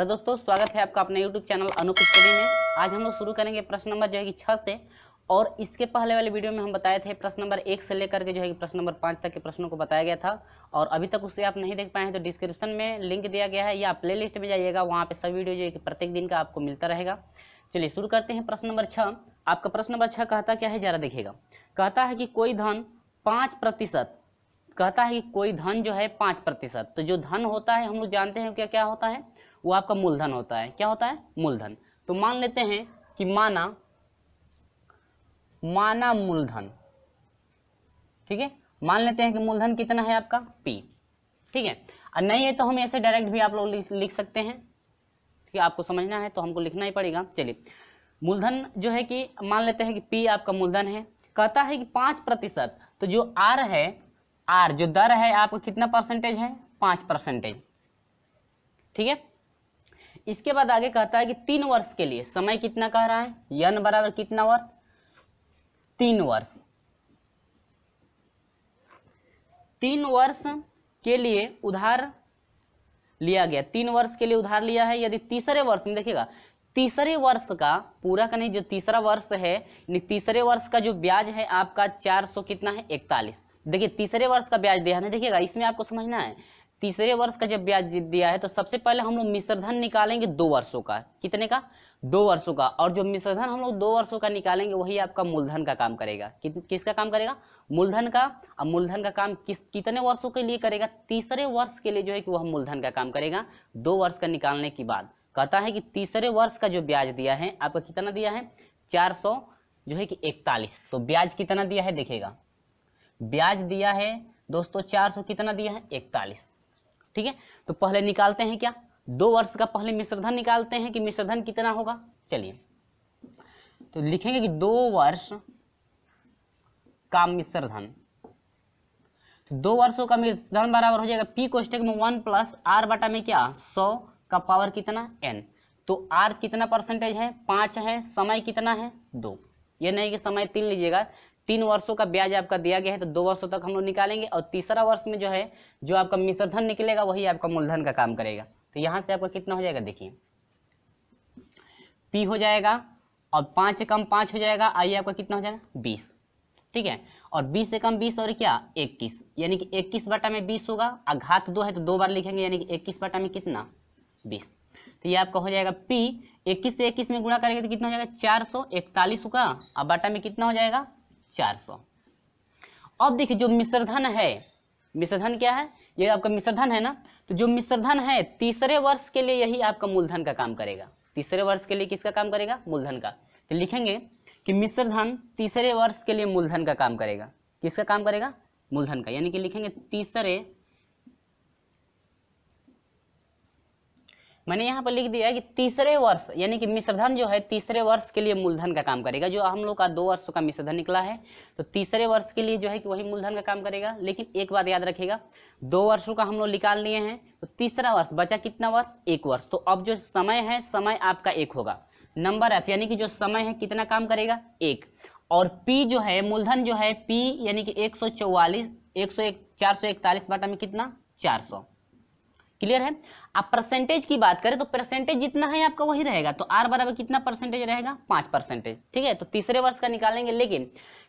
hello दोस्तों स्वागत है आपका अपने यूट्यूब चैनल अनुप स्टडी में आज हम लोग शुरू करेंगे प्रश्न नंबर जो है कि छः से और इसके पहले वाले वीडियो में हम बताए थे प्रश्न नंबर एक से लेकर के जो है कि प्रश्न नंबर पाँच तक के प्रश्नों को बताया गया था और अभी तक उसे आप नहीं देख पाए हैं तो डिस्क्रिप्शन में लिंक दिया गया है या प्ले लिस्ट में जाइएगा वहाँ पर सब वीडियो जो है कि प्रत्येक दिन का आपको मिलता रहेगा चलिए शुरू करते हैं प्रश्न नंबर छः आपका प्रश्न नंबर छः कहता क्या है ज़रा देखिएगा कहता है कि कोई धन पाँच प्रतिशत कहता है कि कोई धन जो है पाँच प्रतिशत तो जो धन होता है हम लोग जानते हैं क्या क्या होता है वो आपका मूलधन होता है क्या होता है मूलधन तो मान लेते हैं कि माना माना मूलधन ठीक है मान लेते हैं कि मूलधन कितना है आपका पी ठीक है और नहीं है तो हम ऐसे डायरेक्ट भी आप लोग लिख सकते हैं ठीक है आपको समझना है तो हमको लिखना ही पड़ेगा चलिए मूलधन जो है कि मान लेते हैं कि पी आपका मूलधन है कहता है कि पाँच प्रतिशत तो जो आर है आर जो दर है आपका कितना परसेंटेज है पाँच परसेंटेज ठीक है इसके बाद आगे कहता है कि तीन वर्ष के लिए समय कितना कह रहा है यन बराबर कितना वर्ष तीन वर्ष तीन वर्ष के लिए उधार लिया गया तीन वर्ष के लिए उधार लिया है यदि तीसरे वर्ष में देखिएगा तीसरे वर्ष का पूरा का नहीं जो तीसरा वर्ष है तीसरे वर्ष का जो ब्याज है आपका चार सौ कितना है इकतालीस देखिए तीसरे वर्ष का ब्याज दिया है देखिएगा इसमें आपको समझना है तीसरे वर्ष का जब ब्याज दिया है तो सबसे पहले हम लोग मिश्रधन निकालेंगे दो वर्षों का कितने का दो वर्षों का और जो मिश्रधन हम लोग दो वर्षों का निकालेंगे वही आपका मूलधन का काम करेगा कि, किसका काम करेगा मूलधन का अब मूलधन का काम किस कितने वर्षों के लिए करेगा तीसरे वर्ष के लिए जो है कि वह मूलधन का काम करेगा दो वर्ष का निकालने के बाद कहता है कि तीसरे वर्ष का जो ब्याज दिया है आपका कितना दिया है चार जो है कि इकतालीस तो ब्याज कितना दिया है देखेगा ब्याज दिया है दोस्तों चार कितना दिया है इकतालीस ठीक है तो पहले निकालते हैं क्या दो वर्ष का पहले मिश्रधन निकालते हैं कि मिश्रधन कितना होगा चलिए तो लिखेंगे कि दो वर्ष का मिश्रधन तो दो वर्षों का धन बराबर हो जाएगा पी कोष्टक में वन प्लस आर बटा में क्या सौ का पावर कितना एन तो आर कितना परसेंटेज है पांच है समय कितना है दो ये नहीं कि समय तीन लीजिएगा तीन वर्षों का ब्याज आपका दिया गया है तो दो वर्षों तक हम लोग निकालेंगे और तीसरा वर्ष में जो है जो आपका मिश्रधन निकलेगा वही आपका मूलधन का काम करेगा तो यहाँ से आपका कितना हो जाएगा देखिए पी हो जाएगा और पाँच कम पाँच हो जाएगा आइए आपका कितना हो जाएगा बीस ठीक है और बीस से कम 20 और क्या इक्कीस यानी कि इक्कीस बटा में बीस होगा और घात दो है तो दो बार लिखेंगे यानी कि इक्कीस बटा में कितना बीस तो ये आपका हो जाएगा पी इक्कीस से इक्कीस में गुणा करेंगे तो कितना हो जाएगा चार सौ इकतालीस होगा और बटा में कितना हो जाएगा चार सौ अब देखिए जो मिश्रधन है मिश्रधन क्या है ये आपका मिश्रधन है ना तो जो मिश्रधन है तीसरे वर्ष के लिए यही आपका मूलधन का काम करेगा तीसरे वर्ष के लिए किसका काम करेगा मूलधन का तो लिखेंगे कि मिश्रधन तीसरे वर्ष के लिए मूलधन का काम करेगा किसका काम करेगा मूलधन का यानी कि लिखेंगे तीसरे मैंने यहाँ पर लिख दिया है कि तीसरे वर्ष यानी कि मिश्रधन जो है तीसरे वर्ष के लिए मूलधन का काम करेगा जो हम लोग का दो वर्ष का मिश्रधन निकला है तो तीसरे वर्ष के लिए जो है कि वही मूलधन का काम करेगा लेकिन एक बात याद रखेगा दो वर्षों का हम लोग निकाल लिए हैं तो तीसरा वर्ष बचा कितना वर्ष एक वर्ष तो अब जो समय है समय आपका एक होगा नंबर एफ यानी कि जो समय है कितना काम करेगा एक और पी जो है मूलधन जो है पी यानी कि एक सौ चौवालीस एक सौ एक चार सौ इकतालीस बाटा में कितना चार सौ क्लियर है आप परसेंटेज की बात करें तो परसेंटेज जितना है आपका वही रहेगा तो आर बराबर कितना परसेंटेज रहेगा पांच परसेंटेज ठीक है तो तीसरे वर्ष का निकालेंगे लेकिन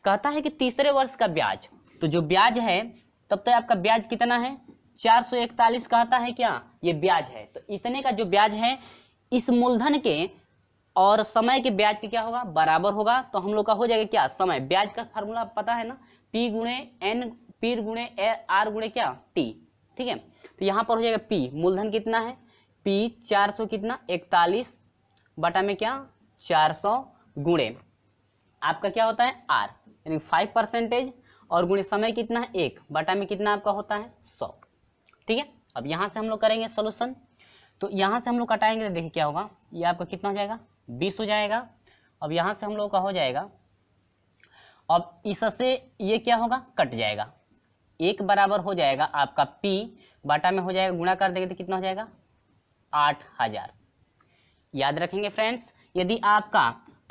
कहता है कि तीसरे वर्ष का ब्याज तो जो ब्याज है तब तक तो आपका ब्याज कितना है चार सौ इकतालीस कहता है क्या ये ब्याज है तो इतने का जो ब्याज है इस मूलधन के और समय के ब्याज के क्या होगा बराबर होगा तो हम लोग का हो जाएगा क्या समय ब्याज का फार्मूला पता है ना पी गुणे एन पी गुणे आर गुणे क्या टी ठीक है तो यहाँ पर हो जाएगा पी मूलधन कितना है पी चार सौ कितना इकतालीस बटा में क्या चार सौ गुणे आपका क्या होता है आर यानी फाइव परसेंटेज और गुणे समय कितना है एक बटा में कितना आपका होता है सौ ठीक है अब यहाँ से हम लोग करेंगे सोल्यूशन तो यहाँ से हम लोग कटाएंगे तो देखिए क्या होगा ये आपका कितना हो जाएगा बीस हो जाएगा अब यहाँ से हम लोग का हो जाएगा अब इससे ये क्या होगा कट जाएगा एक बराबर हो जाएगा आपका पी बाटा में हो जाएगा गुणा कर देंगे तो कितना हो जाएगा आठ हजार याद रखेंगे फ्रेंड्स यदि आपका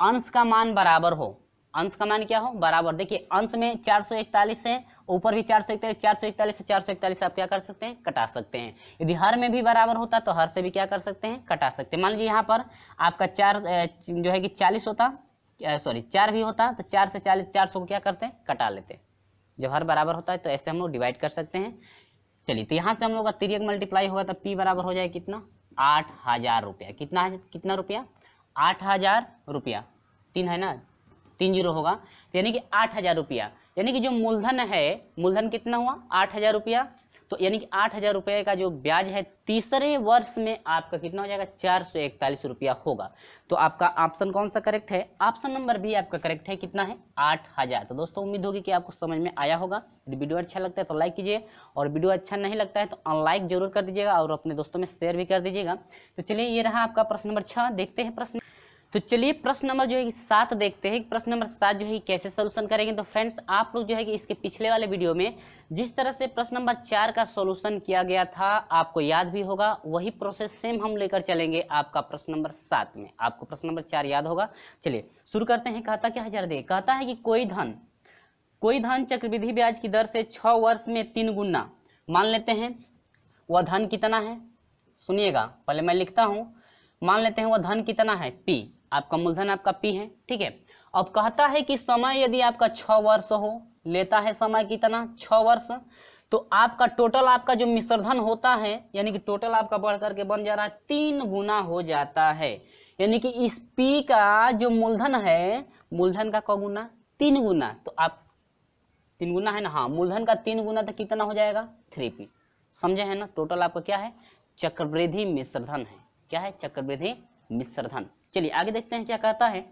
अंश का मान बराबर हो अंश का मान क्या हो बराबर देखिए अंश में चार सौ इकतालीस है ऊपर भी चार सौ इकतालीस चार सौ इकतालीस से चार सौ इकतालीस आप क्या कर सकते हैं कटा सकते हैं यदि हर में भी बराबर होता तो हर से भी क्या कर सकते हैं कटा सकते हैं मान लीजिए यहाँ पर आपका चार जो है कि चालीस होता सॉरी चार भी होता तो चार से चालीस चार सौ को क्या करते हैं कटा लेते हैं जब हर बराबर होता है तो ऐसे हम लोग डिवाइड कर सकते हैं चलिए तो यहाँ से हम लोग का तिरक मल्टीप्लाई होगा तो पी बराबर हो जाए कितना आठ हज़ार रुपया कितना कितना रुपया आठ हज़ार रुपया तीन है ना तीन जीरो होगा तो यानी कि आठ हज़ार रुपया यानी कि जो मूलधन है मूलधन कितना हुआ आठ हज़ार रुपया तो यानी कि आठ हजार रुपये का जो ब्याज है तीसरे वर्ष में आपका कितना हो जाएगा चार सौ इकतालीस रुपया होगा तो आपका ऑप्शन कौन सा करेक्ट है ऑप्शन नंबर भी आपका करेक्ट है कितना है आठ हजार तो दोस्तों उम्मीद होगी कि आपको समझ में आया होगा वीडियो अच्छा लगता है तो लाइक कीजिए और वीडियो अच्छा नहीं लगता है तो अनलाइक जरूर कर दीजिएगा और अपने दोस्तों में शेयर भी कर दीजिएगा तो चलिए ये रहा आपका प्रश्न नंबर छः देखते हैं प्रश्न तो चलिए प्रश्न नंबर जो है सात देखते हैं प्रश्न नंबर सात जो है कैसे सोल्यूशन करेंगे तो फ्रेंड्स आप लोग जो है कि इसके पिछले वाले वीडियो में जिस तरह से प्रश्न नंबर चार का सॉल्यूशन किया गया था आपको याद भी होगा वही प्रोसेस सेम हम लेकर चलेंगे आपका प्रश्न नंबर सात में आपको प्रश्न नंबर चार याद होगा चलिए शुरू करते हैं कहता क्या हजार दे कहता है कि कोई धन कोई धन चक्रविधि ब्याज की दर से छ वर्ष में तीन गुना मान लेते हैं वह धन कितना है सुनिएगा पहले मैं लिखता हूं मान लेते हैं वह धन कितना है पी आपका मूलधन आपका पी है ठीक है अब कहता है कि समय यदि आपका छ वर्ष हो लेता है समय कितना छ वर्ष तो आपका टोटल आपका जो मिश्रधन होता है यानी कि टोटल आपका बढ़ करके बन जा रहा है तीन गुना हो जाता है यानी कि इस पी का जो मूलधन है मूलधन का कौ गुना तीन गुना तो आप तीन गुना है ना हाँ मूलधन का तीन गुना तो कितना हो जाएगा थ्री पी समझे है ना टोटल आपका क्या है चक्रवृद्धि मिश्रधन है क्या है चक्रवृद्धि मिश्रधन चलिए आगे देखते हैं क्या कहता है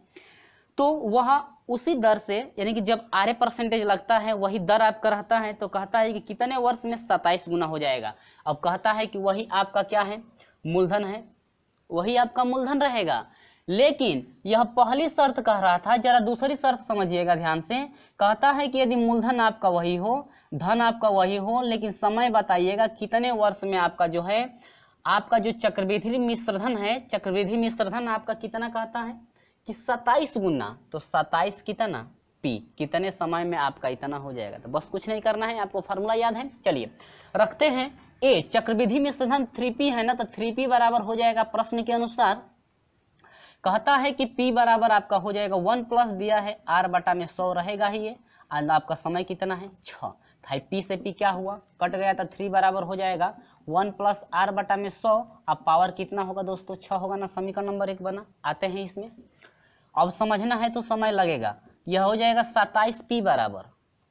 तो वह उसी दर से यानी कि जब आर परसेंटेज लगता है वही दर आपका रहता है तो कहता है कि कितने वर्ष में सत्ताईस गुना हो जाएगा अब कहता है कि वही आपका क्या है मूलधन है वही आपका मूलधन रहेगा लेकिन यह पहली शर्त कह रहा था जरा दूसरी शर्त समझिएगा ध्यान से कहता है कि यदि मूलधन आपका वही हो धन आपका वही हो लेकिन समय बताइएगा कितने वर्ष में आपका जो है आपका जो चक्रवृद्धि मिश्रधन है चक्रवृद्धि मिश्रधन आपका कितना कहता है कि सत्ताईस गुना तो सत्ताईस कितना पी कितने समय में आपका इतना हो जाएगा तो बस कुछ नहीं करना है आपको फार्मूला याद है चलिए रखते हैं ए चक्रविधि में साधन थ्री पी है ना तो थ्री पी बराबर हो जाएगा प्रश्न के अनुसार कहता है कि पी बराबर आपका हो जाएगा वन प्लस दिया है आर बटा में सौ रहेगा ही ये और आपका समय कितना है छाई तो भाई से पी क्या हुआ कट गया था तो थ्री बराबर हो जाएगा वन प्लस आर बटा में सौ अब पावर कितना होगा दोस्तों छ होगा ना समीकरण नंबर एक बना आते हैं इसमें अब समझना है तो समय लगेगा यह हो जाएगा सत्ताईस पी बराबर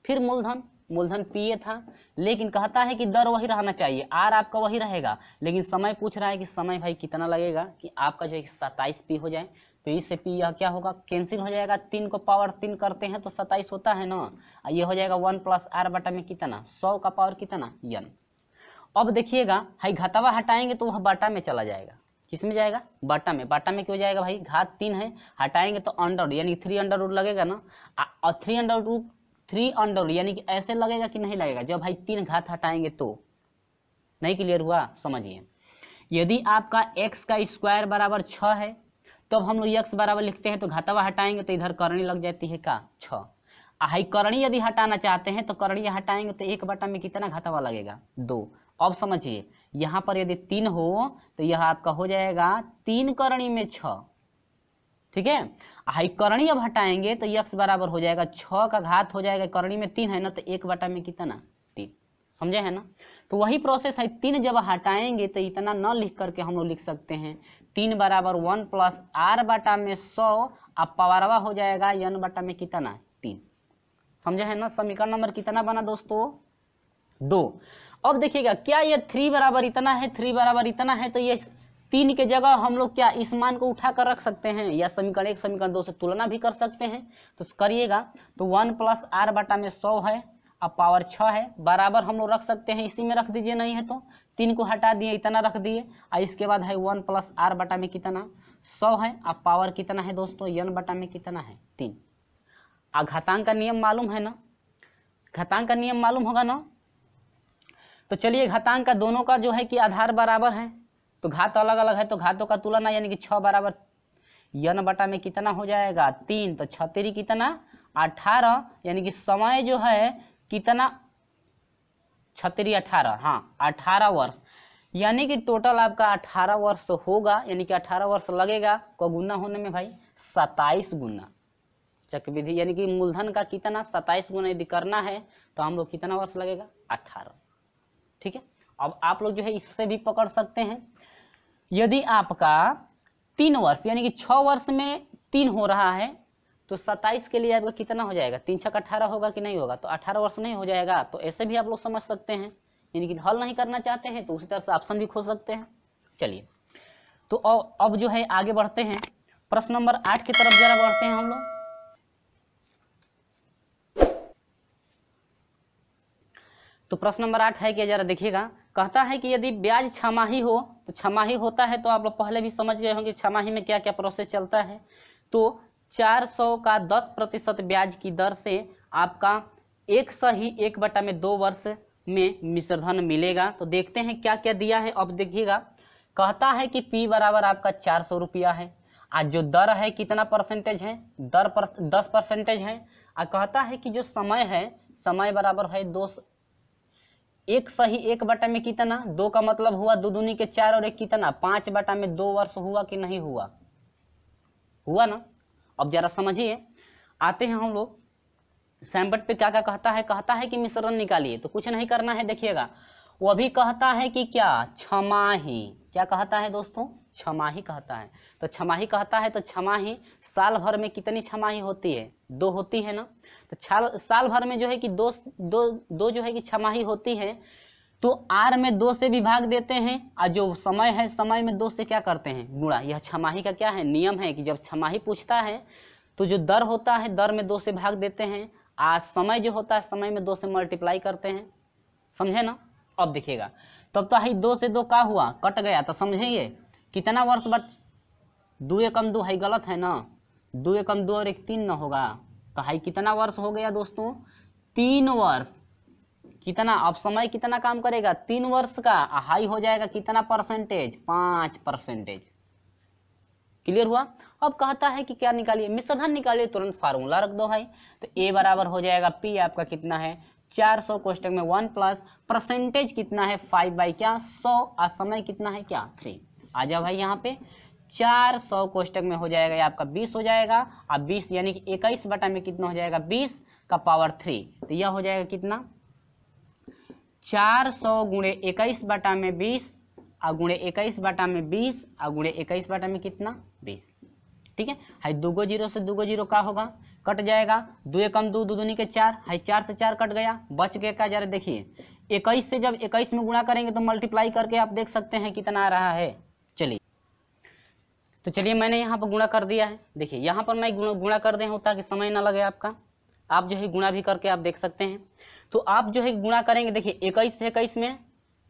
फिर मूलधन मूलधन पी ए था लेकिन कहता है कि दर वही रहना चाहिए आर आपका वही रहेगा लेकिन समय पूछ रहा है कि समय भाई कितना लगेगा कि आपका जो है सत्ताईस पी हो जाए तो इससे पी यह क्या होगा कैंसिल हो जाएगा तीन को पावर तीन करते हैं तो सत्ताईस होता है ना यह हो जाएगा वन प्लस आर बटा में कितना सौ का पावर कितना यन अब देखिएगा हाई घटावा हटाएंगे तो वह बाटा में चला जाएगा में जाएगा बाटा में बाटा में क्यों जाएगा भाई घात तीन है हटाएंगे तो अंडर यानी थ्री अंडर रूट लगेगा ना और three under root three under यानी कि ऐसे लगेगा कि नहीं लगेगा जब भाई तीन घात हटाएंगे तो नहीं क्लियर हुआ समझिए यदि आपका एक्स का स्क्वायर बराबर छ है तो अब हम लोग यक्स बराबर लिखते हैं तो घातावा हटाएंगे तो इधर करणी लग जाती है का छ हाई करणी यदि हटाना चाहते हैं तो करणी हटाएंगे तो एक बटा में कितना घातावा लगेगा दो अब समझिए यहां पर यदि तीन हो तो यह आपका हो जाएगा तीन करणी में छ ठीक है हाई करणी अब हटाएंगे तो यक्स बराबर हो जाएगा छ का घात हो जाएगा करणी में तीन है ना तो एक बटा में कितना तीन समझे है ना तो वही प्रोसेस है तीन जब हटाएंगे तो इतना न लिख करके हम लोग लिख सकते हैं तीन बराबर वन प्लस आर बटा में सौ अब पवारवा हो जाएगा यन बटा में कितना तीन समझे है ना समीकरण नंबर कितना बना दोस्तों दो अब देखिएगा क्या ये थ्री बराबर इतना है थ्री बराबर इतना है तो ये तीन के जगह हम लोग क्या इस मान को उठा कर रख सकते हैं या समीकरण एक समीकरण दो से तुलना भी कर सकते हैं तो करिएगा तो वन प्लस आर बटा में सौ है अब पावर छः है बराबर हम लोग रख सकते हैं इसी में रख दीजिए नहीं है तो तीन को हटा दिए इतना रख दिए और इसके बाद है वन प्लस आर बटा में कितना सौ है अब पावर कितना है दोस्तों यन बटा में कितना है तीन आ घातांक का नियम मालूम है ना घातांक का नियम मालूम होगा ना तो चलिए घातांक का दोनों का जो है कि आधार बराबर है तो घात अलग अलग है तो घातों का तुलना यानी कि छः बराबर यन बटा में कितना हो जाएगा तीन तो छतरी कितना अठारह यानी कि समय जो है कितना छतरी अठारह हाँ अठारह वर्ष यानी कि टोटल आपका अठारह वर्ष तो होगा यानी कि अठारह वर्ष लगेगा को गुना होने में भाई सताइस गुना चक्रविधि यानी कि मूलधन का कितना सताइस गुना यदि करना है तो हम लोग कितना वर्ष लगेगा अठारह ठीक है अब आप लोग जो है इससे भी पकड़ सकते हैं यदि आपका तीन वर्ष यानी कि छः वर्ष में तीन हो रहा है तो सत्ताईस के लिए आपका कितना हो जाएगा तीन छक अठारह होगा कि नहीं होगा तो अठारह वर्ष नहीं हो जाएगा तो ऐसे भी आप लोग समझ सकते हैं यानी कि हल नहीं करना चाहते हैं तो उसी तरह से ऑप्शन भी खोज सकते हैं चलिए तो अब जो है आगे बढ़ते हैं प्रश्न नंबर आठ की तरफ जरा बढ़ते हैं हम लोग तो प्रश्न नंबर आठ है कि जरा देखिएगा कहता है कि यदि ब्याज छमाही हो तो छमाही होता है तो आप लोग पहले भी समझ गए होंगे छमाही में क्या क्या प्रोसेस चलता है तो 400 का 10 प्रतिशत ब्याज की दर से आपका एक सही एक बटा में दो वर्ष में मिश्रधन मिलेगा तो देखते हैं क्या क्या दिया है अब देखिएगा कहता है कि पी बराबर आपका चार सौ रुपया है आज जो दर है कितना परसेंटेज है दर पर दस परसेंटेज है और कहता है कि जो समय है समय बराबर है दो एक सही एक बटा में कितना दो का मतलब हुआ दो दूनी के चार और एक कितना पांच बटा में दो वर्ष हुआ कि नहीं हुआ हुआ ना अब जरा समझिए आते हैं हम लोग सैम्बट पे क्या क्या कहता है कहता है कि मिश्रण निकालिए तो कुछ नहीं करना है देखिएगा वो भी कहता है कि क्या छमाही क्या कहता है दोस्तों छमाही कहता है तो छमाही कहता है तो छमाही साल भर में कितनी छमाही होती है दो होती है ना तो छाल साल भर में जो है कि दो दो दो जो है कि छमाही होती है तो आर में दो से विभाग देते हैं और जो समय है समय में दो से क्या करते हैं गुणा यह छमाही का क्या है नियम है कि जब छमाही पूछता है तो जो दर होता है दर में दो से भाग देते हैं आज समय जो होता है समय में दो से मल्टीप्लाई करते हैं समझे ना अब देखिएगा तब तो ही दो से दो का हुआ कट गया तो समझेंगे कितना वर्ष बच दो एकम दो है गलत है ना दो एकम दो और एक तीन ना होगा सहाय तो कितना वर्ष हो गया दोस्तों तीन वर्ष कितना अब समय कितना काम करेगा तीन वर्ष का हाई हो जाएगा कितना परसेंटेज पांच परसेंटेज क्लियर हुआ अब कहता है कि क्या निकालिए मिश्रधन निकालिए तुरंत फार्मूला रख दो भाई तो ए बराबर हो जाएगा पी आपका कितना है चार सौ कोष्टक में वन प्लस परसेंटेज कितना है फाइव बाई क्या सौ और समय कितना है क्या थ्री आ जाओ भाई यहाँ पे चार सौ कोष्टक में हो जाएगा आपका बीस हो जाएगा अब बीस यानी कि इक्कीस बटा में कितना हो जाएगा बीस का पावर थ्री तो यह हो जाएगा कितना चार सौ गुणे इक्कीस बटा में बीस और गुणे इक्कीस बटा में बीस और गुणे इक्कीस बटा में कितना बीस ठीक है हाई दूगो जीरो से दूगो जीरो का होगा कट जाएगा दो एकम दो दो दूनी के चार हाई चार से चार कट गया बच गया क्या जरा देखिए इक्कीस से जब इक्कीस में गुणा करेंगे तो मल्टीप्लाई करके आप देख सकते हैं कितना आ रहा है चलिए तो चलिए मैंने यहाँ पर गुणा कर दिया है देखिए यहाँ पर मैं गुणा गुणा कर दें ताकि समय ना लगे आपका आप जो है गुणा भी करके आप देख सकते हैं तो आप जो है गुणा करेंगे देखिए इक्कीस से इक्कीस में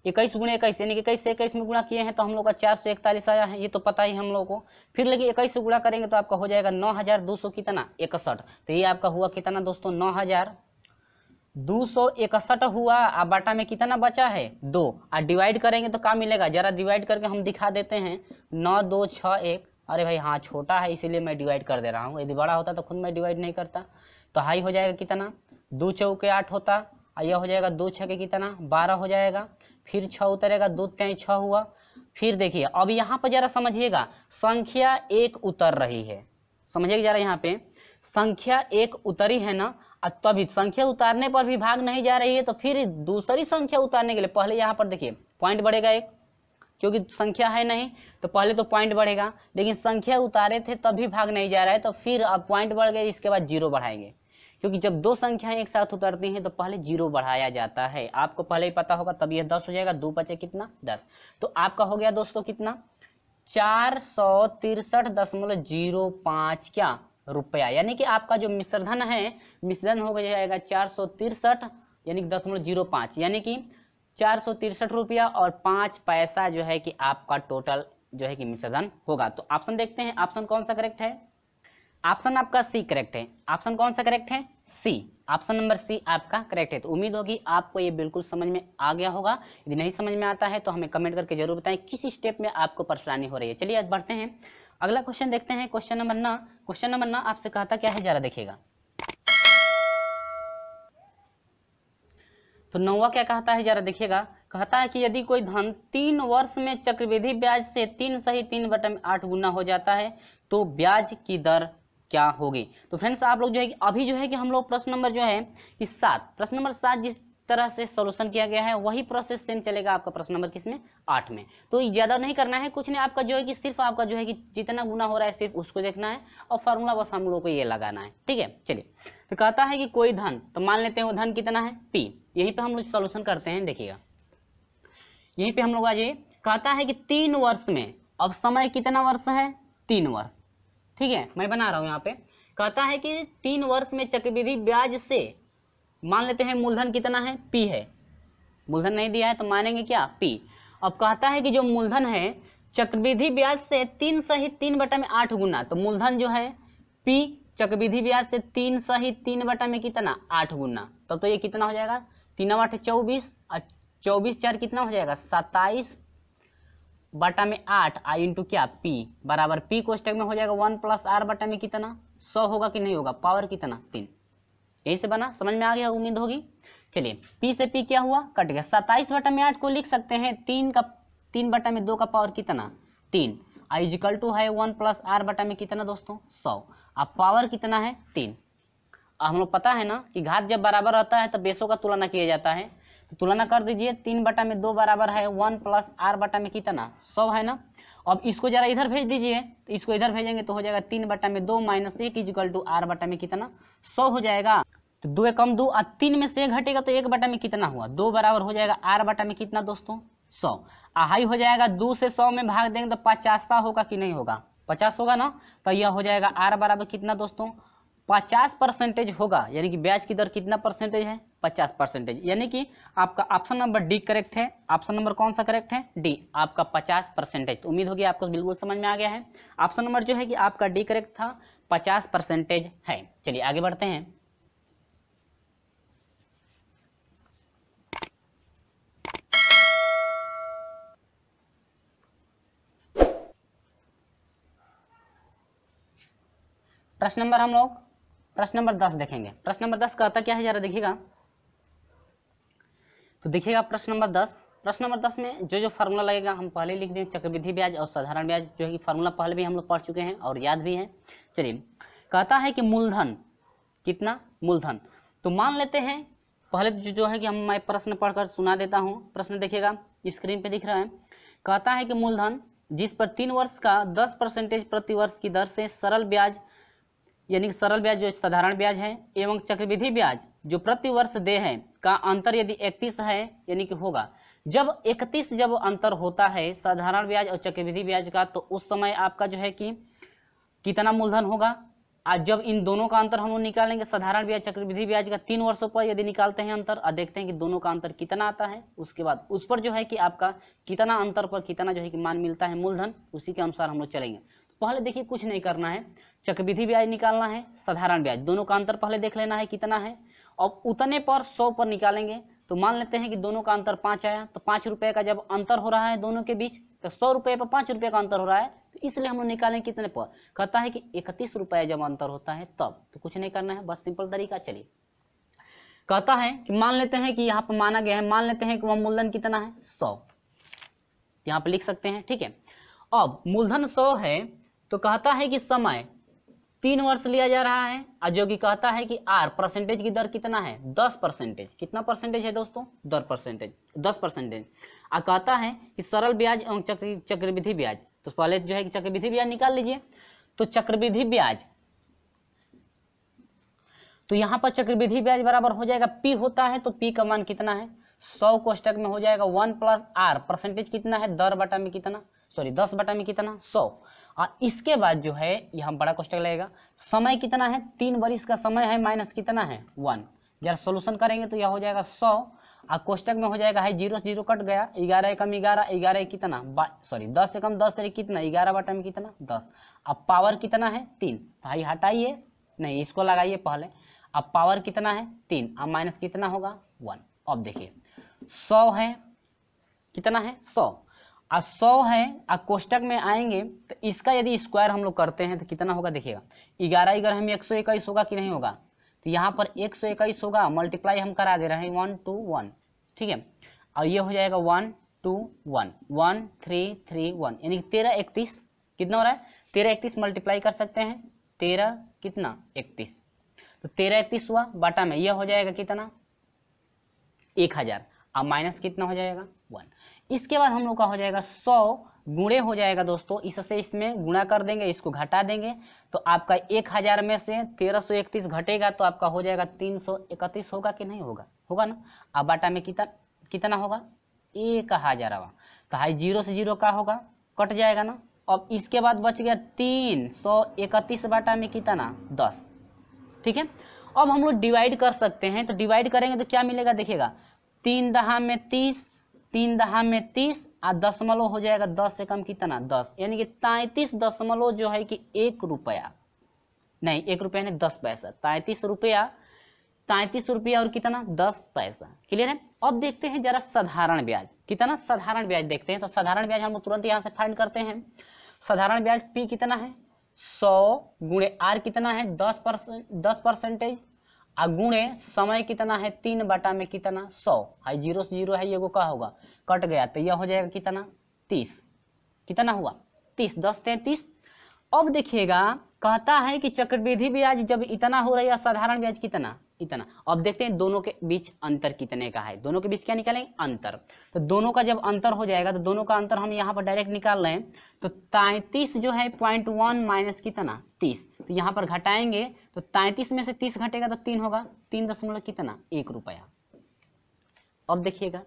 इक्कीस गुणे इक्कीस यानी कि इक्कीस से इक्कीस में गुणा किए हैं तो हम लोग का चार सौ इकतालीस आया है ये तो पता ही हम लोग को फिर लेकिन इक्कीस से गुणा करेंगे तो आपका हो जाएगा नौ हज़ार दो सौ कितना इकसठ तो ये आपका हुआ कितना दोस्तों नौ हज़ार दो सौ इकसठ हुआ और बाटा में कितना बचा है दो और डिवाइड करेंगे तो क्या मिलेगा जरा डिवाइड करके हम दिखा देते हैं नौ दो छः एक अरे भाई हाँ छोटा है इसीलिए मैं डिवाइड कर दे रहा हूँ यदि बड़ा होता तो खुद मैं डिवाइड नहीं करता तो हाई हो जाएगा कितना दो चौ के आठ होता और यह हो जाएगा दो छः के कितना बारह हो जाएगा फिर छः उतरेगा दो तय छः हुआ फिर देखिए अब यहाँ पर जरा समझिएगा संख्या एक उतर रही है समझिएगा जरा यहाँ पे संख्या एक उतरी है ना तभी संख्या उतारने पर भी भाग नहीं जा रही है तो फिर दूसरी संख्या उतारने के लिए पहले यहाँ पर देखिए पॉइंट बढ़ेगा एक क्योंकि संख्या है नहीं तो पहले तो पॉइंट बढ़ेगा लेकिन संख्या उतारे थे तभी भाग नहीं जा रहा है तो फिर अब पॉइंट बढ़ गए इसके बाद जीरो बढ़ाएंगे क्योंकि जब दो संख्याएं एक साथ उतरती हैं तो पहले जीरो बढ़ाया जाता है आपको पहले ही पता होगा तब यह दस हो जाएगा दो बचे कितना दस तो आपका हो गया दोस्तों कितना चार सौ तिरसठ दशमलव जीरो पाँच क्या रुपया यानी कि आपका जो मिश्रधन है मिश्रधन हो जाएगा चार सौ तिरसठ यानी कि दशमलव जीरो पाँच यानी कि चार सौ तिरसठ रुपया और पाँच पैसा जो है कि आपका टोटल जो है कि मिश्रधन होगा तो ऑप्शन देखते हैं ऑप्शन कौन सा करेक्ट है ऑप्शन आपका सी करेक्ट है ऑप्शन कौन सा करेक्ट है सी ऑप्शन नंबर सी आपका करेक्ट है तो उम्मीद होगी आपको ये बिल्कुल समझ में आ गया होगा यदि नहीं समझ में आता है तो हमें कमेंट करके जरूर बताएं किस स्टेप में आपको परेशानी हो रही है चलिए आज बढ़ते हैं अगला क्वेश्चन देखते हैं क्वेश्चन नंबर ना क्वेश्चन नंबर ना आपसे कहा था क्या है जरा देखिएगा तो नौवा क्या कहता है जरा देखिएगा कहता है कि यदि कोई धन तीन वर्ष में चक्रवृद्धि ब्याज से तीन सही तीन बटन आठ गुना हो जाता है तो ब्याज की दर क्या होगी तो फ्रेंड्स आप लोग जो है कि अभी जो है कि हम लोग प्रश्न नंबर जो है कि सात प्रश्न नंबर सात जिस तरह से सोल्यूशन किया गया है वही प्रोसेस सेम चलेगा आपका प्रश्न नंबर किस में आठ में तो ज़्यादा नहीं करना है कुछ नहीं आपका जो है कि सिर्फ आपका जो है कि जितना गुना हो रहा है सिर्फ उसको देखना है और फॉर्मूला बस हम लोगों को ये लगाना है ठीक है चलिए तो कहता है कि कोई धन तो मान लेते हैं वो धन कितना है पी यहीं पर हम लोग सोल्यूशन करते हैं देखिएगा यहीं पर हम लोग आज कहता है कि तीन वर्ष में अब समय कितना वर्ष है तीन वर्ष ठीक है मैं बना रहा हूँ यहाँ पे कहता है कि तीन वर्ष में चक्रविधि ब्याज से मान लेते हैं मूलधन कितना है पी है मूलधन नहीं दिया है तो मानेंगे क्या पी अब कहता है कि जो मूलधन है चक्रविधि ब्याज से तीन सहित तीन बटा में आठ गुना तो मूलधन जो है पी चक्रविधि ब्याज से तीन सहित तीन बटा में कितना आठ गुना तब तो, तो ये कितना हो जाएगा तीन आठ चौबीस चौबीस चार कितना हो जाएगा सत्ताईस बटा में आठ आई इंटू क्या पी बराबर पी कोष्टक में हो जाएगा वन प्लस आर बटा में कितना सौ होगा कि नहीं होगा पावर कितना तीन यही से बना समझ में आ गया उम्मीद होगी चलिए पी से पी क्या हुआ कट गया सत्ताईस बटा में आठ को लिख सकते हैं तीन का तीन बटा में दो का पावर कितना तीन आईजिकल टू है वन प्लस आर बटा में कितना दोस्तों सौ अब पावर कितना है तीन हम लोग पता है ना कि घात जब बराबर रहता है तो बेसों का तुलना किया जाता है तो तुलना कर दीजिए तीन बटा में दो बराबर है वन प्लस आर बटा में कितना सौ है ना अब इसको जरा इधर भेज दीजिए तो इसको इधर भेजेंगे तो हो जाएगा तीन बटा में दो माइनस एक इजिकल टू आर बटा में कितना सौ हो जाएगा तो दो कम दो और तीन में से घटेगा तो एक बटा में कितना हुआ दो बराबर हो जाएगा आर बटा में कितना दोस्तों सौ हाई हो जाएगा दो से सौ में भाग देंगे तो पचासा होगा कि नहीं होगा पचास होगा ना तो यह हो जाएगा आर बराबर कितना दोस्तों पचास परसेंटेज होगा यानी कि ब्याज की दर कितना परसेंटेज है पचास परसेंटेज यानी कि आपका ऑप्शन नंबर डी करेक्ट है ऑप्शन नंबर कौन सा करेक्ट है डी आपका पचास परसेंटेज उम्मीद होगी आपको बिल्कुल समझ में आ गया है ऑप्शन नंबर जो है कि आपका डी करेक्ट था पचास परसेंटेज है चलिए आगे बढ़ते हैं प्रश्न नंबर हम लोग प्रश्न नंबर दस देखेंगे प्रश्न नंबर दस कहता क्या है जरा देखिएगा तो देखिएगा प्रश्न नंबर दस प्रश्न नंबर दस में जो जो फॉर्मूला लगेगा हम पहले लिख दें चक्रवृद्धि ब्याज और साधारण ब्याज जो है कि फॉर्मूला पहले भी हम लोग पढ़ चुके हैं और याद भी है चलिए कहता है कि मूलधन कितना मूलधन तो मान लेते हैं पहले जो तो जो है कि हम मैं प्रश्न पढ़कर सुना देता हूँ प्रश्न देखिएगा स्क्रीन पे दिख रहा है कहता है कि मूलधन जिस पर तीन वर्ष का दस परसेंटेज प्रतिवर्ष की दर से सरल ब्याज यानी कि सरल ब्याज जो साधारण ब्याज है एवं चक्रविधि ब्याज जो प्रति वर्ष दे है का अंतर यदि इकतीस है यानी कि होगा जब 31 जब अंतर होता है साधारण ब्याज और चक्रविधि ब्याज का तो उस समय आपका जो है कि कितना मूलधन होगा आज जब इन दोनों का अंतर हम लोग निकालेंगे साधारण ब्याज चक्रविधि ब्याज का तीन वर्षों पर यदि निकालते हैं अंतर और देखते हैं कि दोनों का अंतर कितना आता है उसके बाद उस पर जो है कि आपका कितना अंतर पर कितना जो है कि मान मिलता है मूलधन उसी के अनुसार हम लोग चलेंगे पहले देखिए कुछ नहीं करना है चक्रविधि ब्याज निकालना है साधारण ब्याज दोनों का अंतर पहले देख लेना है कितना है और उतने पर सौ पर निकालेंगे तो मान लेते हैं कि दोनों का अंतर पाँच आया तो पाँच रुपये का जब अंतर हो रहा है दोनों के बीच तो सौ रुपये पर पाँच रुपये का अंतर हो रहा है तो इसलिए हम लोग निकालें कितने पर कहता है कि इकतीस रुपये जब अंतर होता है तब तो कुछ नहीं करना है बस सिंपल तरीका चलिए कहता है कि मान लेते हैं कि यहाँ पर माना गया है मान लेते हैं कि वह मूलधन कितना है सौ यहाँ पर लिख सकते हैं ठीक है अब मूलधन सौ है तो कहता है कि समय तीन वर्ष लिया जा रहा है कि कहता है कि आर परसेंटेज की दर कितना है दस परसेंटेज कितना परसेंटेज है दोस्तों दर परसेंटेज दस परसेंटेज और कहता है कि सरल ब्याज एवं चक्र चक्रविधि ब्याज तो पहले जो है कि चक्रविधि ब्याज निकाल लीजिए तो चक्रविधि ब्याज तो यहाँ पर चक्रविधि ब्याज बराबर हो जाएगा पी होता है तो पी का मान कितना है सौ कोष्टक में हो जाएगा वन प्लस आर परसेंटेज कितना है दर बटा में कितना सॉरी दस बटा में कितना सौ और हाँ, इसके बाद जो है यहाँ बड़ा क्वेश्चन लगेगा समय कितना है तीन वर्ष का समय है माइनस कितना है वन जरा सोल्यूशन करेंगे तो यह हो जाएगा सौ और क्वेश्चन में हो जाएगा है जीरो जीरो कट गया ग्यारह एकम ग्यारह ग्यारह कितना सॉरी दस एकम दस तरीके कितना ग्यारह बटा में कितना दस अब पावर कितना है तीन तो हाई हटाइए नहीं इसको लगाइए पहले अब पावर कितना है तीन अब माइनस कितना होगा वन अब देखिए सौ है कितना है सौ आ सौ है आ कोष्टक में आएंगे तो इसका यदि स्क्वायर हम लोग करते हैं तो कितना होगा देखिएगा ग्यारह ग्यारह में एक सौ इक्कीस होगा कि नहीं होगा तो यहाँ पर एक सौ इक्कीस होगा मल्टीप्लाई हम करा दे रहे हैं वन टू वन ठीक है और ये हो जाएगा one two one one three three one यानी तेरह इकतीस कितना हो रहा है तेरह इकतीस मल्टीप्लाई कर सकते हैं तेरह कितना इकतीस तो तेरह इकतीस हुआ बाटा में यह हो जाएगा कितना एक हज़ार माइनस कितना हो जाएगा वन इसके बाद हम लोग का हो जाएगा सौ गुणे हो जाएगा दोस्तों इससे इसमें गुणा कर देंगे इसको घटा देंगे तो आपका एक हजार में से तेरह सौ इकतीस घटेगा तो आपका हो जाएगा तीन सौ इकतीस होगा कि नहीं होगा होगा ना अब बाटा में कितना कितना होगा एक हजारवा तो हाई जीरो से जीरो का होगा कट जाएगा ना अब इसके बाद बच गया तीन सौ इकतीस बाटा में कितना दस ठीक है अब हम लोग डिवाइड कर सकते हैं तो डिवाइड करेंगे तो क्या मिलेगा देखिएगा तीन दहा में तीस तीन दहा में तीस आ दशमलव हो जाएगा दस से कम कितना दस यानी कि तैतीस दशमलव जो है कि एक रुपया नहीं एक रुपया नहीं दस पैसा तैतीस रुपया तैतीस रुपया और कितना दस पैसा क्लियर है अब देखते हैं जरा साधारण ब्याज कितना साधारण ब्याज देखते हैं तो साधारण ब्याज हम तुरंत यहाँ से फाइंड करते हैं साधारण ब्याज पी कितना है सौ गुणे आर कितना है दस परसेंट दस परसेंटेज आ गुणे समय कितना है तीन बटा में कितना सौ हाई जीरो से जीरो है ये को कहा होगा कट गया तो यह हो जाएगा कितना तीस कितना हुआ तीस दस तैतीस अब देखिएगा कहता है कि चक्रवृद्धि ब्याज जब इतना हो रहा है साधारण ब्याज कितना इतना अब देखते हैं दोनों के बीच अंतर कितने का है दोनों के बीच क्या निकालेंगे अंतर तो दोनों का जब अंतर हो जाएगा तो दोनों का अंतर हम यहाँ पर डायरेक्ट निकाल रहे हैं तो तैतीस जो है पॉइंट वन माइनस कितना तीस तो यहाँ पर घटाएंगे तो तैतीस में से तीस घटेगा तो तीन होगा तीन दशमलव कितना एक रुपया अब देखिएगा